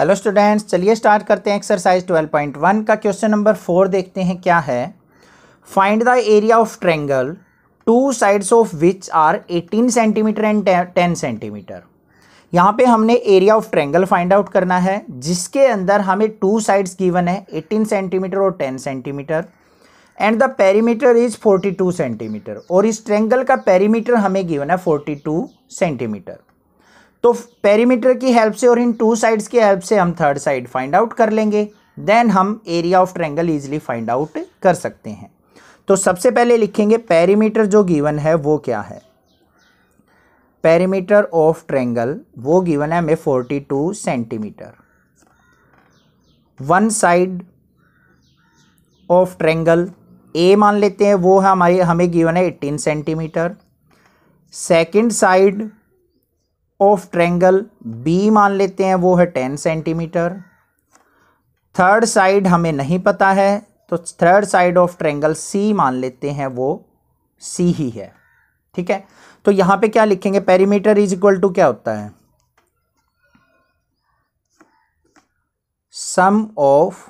hello students चलिए start करते हैं एक्सरसाइज 12.1 का क्वेश्चन नंबर फोर देखते हैं क्या है find the area of triangle two sides of which are 18 centimetre and 10 centimetre यहाँ पे हमने area of triangle find out करना है जिसके अंदर हमें टू साइड्स गिवन है 18 सेंटीमीटर और 10 centimetre and the perimeter is forty centimetre और इस ट्रेंगल का पेरीमीटर हमें गिवन है फोर्टी सेंटीमीटर तो पेरीमीटर की हेल्प से और इन टू साइड्स की हेल्प से हम थर्ड साइड फाइंड आउट कर लेंगे देन हम area of triangle easily find out कर सकते हैं तो सबसे पहले लिखेंगे पेरीमीटर जो गिवन है वो क्या है पेरीमीटर ऑफ ट्रैंगल वो गिवन है हमें forty two centimetre one side of triangle A मान लेते हैं वो है हमारे हमें गिवन है eighteen centimetre second side of triangle B मान लेते हैं वो है टेन सेंटीमीटर थर्ड साइड हमें नहीं पता है तो third side of triangle C मान लेते हैं वो सी ही है ठीक है तो यहां पे क्या लिखेंगे पेरीमीटर इज इक्वल टू क्या होता है सम ऑफ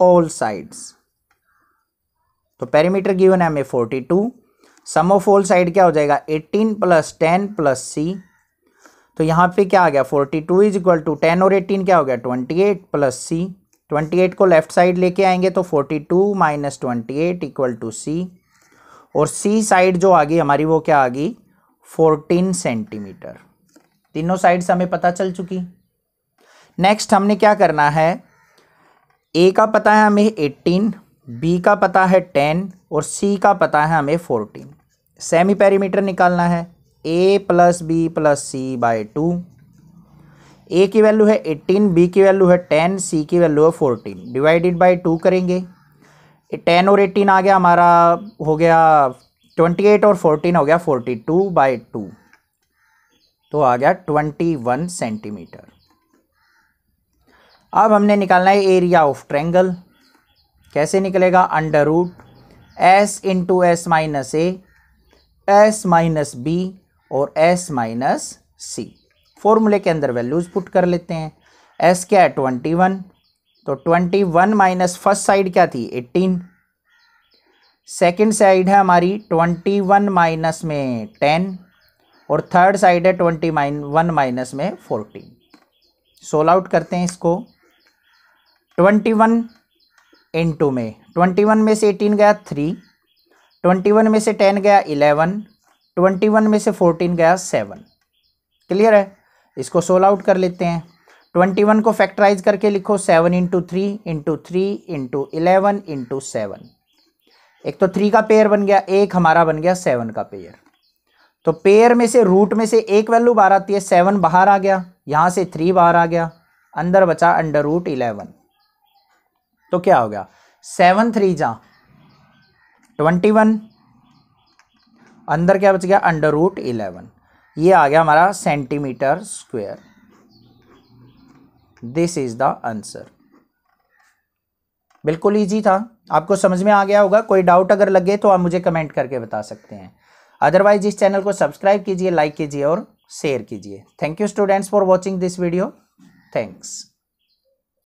ऑल साइड्स तो पेरीमीटर गिवन है हमें forty two sum of all side क्या हो जाएगा eighteen plus ten plus C तो यहाँ पे क्या आ गया forty two is equal to ten और एटीन क्या हो गया twenty eight plus C twenty eight को लेफ्ट साइड लेके आएंगे तो forty two minus twenty eight equal to C और सी साइड जो आ गई हमारी वो क्या आ गई फोर्टीन सेंटीमीटर तीनों साइड्स हमें पता चल चुकी नेक्स्ट हमने क्या करना है ए का पता है हमें एट्टीन बी का पता है टेन और सी का पता है हमें फोर्टीन सेमी पैरीमीटर निकालना है A plus B plus C by two A की वैल्यू है एट्टीन बी की वैल्यू है टेन सी की वैल्यू है फोर्टीन डिवाइडेड बाई टू करेंगे टेन और एट्टीन आ गया हमारा हो गया ट्वेंटी एट और फोर्टीन हो गया फोर्टी टू बाई टू तो आ गया ट्वेंटी वन सेंटीमीटर अब हमने निकालना है एरिया ऑफ ट्रेंगल कैसे निकलेगा under root S into S minus A S minus B और एस माइनस सी फॉर्मूले के अंदर वैल्यूज़ पुट कर लेते हैं एस क्या है ट्वेंटी वन तो twenty one minus first side क्या थी एट्टीन सेकेंड साइड है हमारी ट्वेंटी वन माइनस में टेन और थर्ड साइड है ट्वेंटी माइन वन माइनस में फोर्टीन सोल आउट करते हैं इसको ट्वेंटी वन इन टू में ट्वेंटी वन में से एटीन गया थ्री ट्वेंटी वन में से टेन गया इलेवन ट्वेंटी वन में से फोर्टीन गया सेवन क्लियर है इसको सोल आउट कर लेते हैं ट्वेंटी वन को फैक्टराइज करके लिखो seven into three into three into eleven into seven एक तो थ्री का पेयर बन गया एक हमारा बन गया सेवन का पेयर तो पेयर में से रूट में से एक वैल्यू बाहर आती है सेवन बाहर आ गया यहाँ से थ्री बाहर आ गया अंदर बचा अंडर रूट इलेवन तो क्या हो गया सेवन थ्री जा ट्वेंटी वन अंदर क्या बच गया अंडर रूट इलेवन ये आ गया हमारा centimetre square this is the answer बिल्कुल ईजी था आपको समझ में आ गया होगा कोई डाउट अगर लगे तो आप मुझे कमेंट करके बता सकते हैं अदरवाइज इस चैनल को सब्सक्राइब कीजिए लाइक कीजिए और शेयर कीजिए thank you students for watching this video thanks